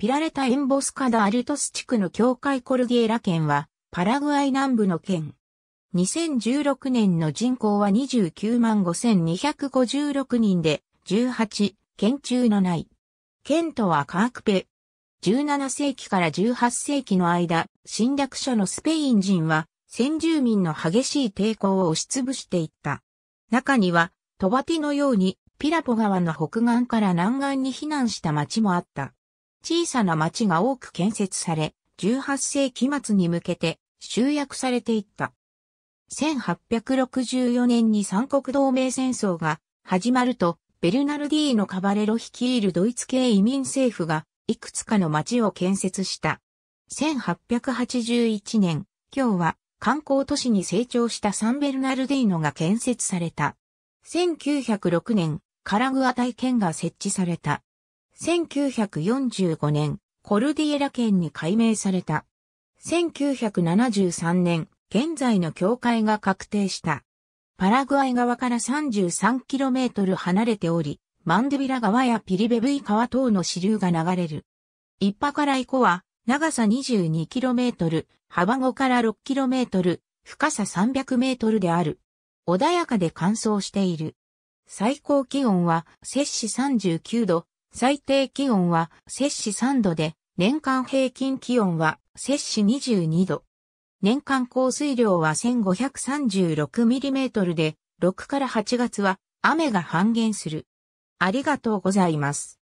ピラレタ・エンボスカダ・アルトス地区の境界コルディエラ県は、パラグアイ南部の県。2016年の人口は29万5256人で、18、県中のない。県とはカークペ。17世紀から18世紀の間、侵略者のスペイン人は、先住民の激しい抵抗を押しつぶしていった。中には、トバティのように、ピラポ川の北岸から南岸に避難した町もあった。小さな町が多く建設され、18世紀末に向けて集約されていった。1864年に三国同盟戦争が始まると、ベルナルディーノ・カバレロ率いるドイツ系移民政府がいくつかの町を建設した。1881年、今日は観光都市に成長したサンベルナルディーノが建設された。1906年、カラグア大県が設置された。1945年、コルディエラ県に改名された。1973年、現在の境界が確定した。パラグアイ側から 33km 離れており、マンデビラ川やピリベブイ川等の支流が流れる。一派からイコは、長さ 22km、幅5から 6km、深さ 300m である。穏やかで乾燥している。最高気温は摂氏39度、最低気温は摂氏3度で、年間平均気温は摂氏22度。年間降水量は 1536mm で、6から8月は雨が半減する。ありがとうございます。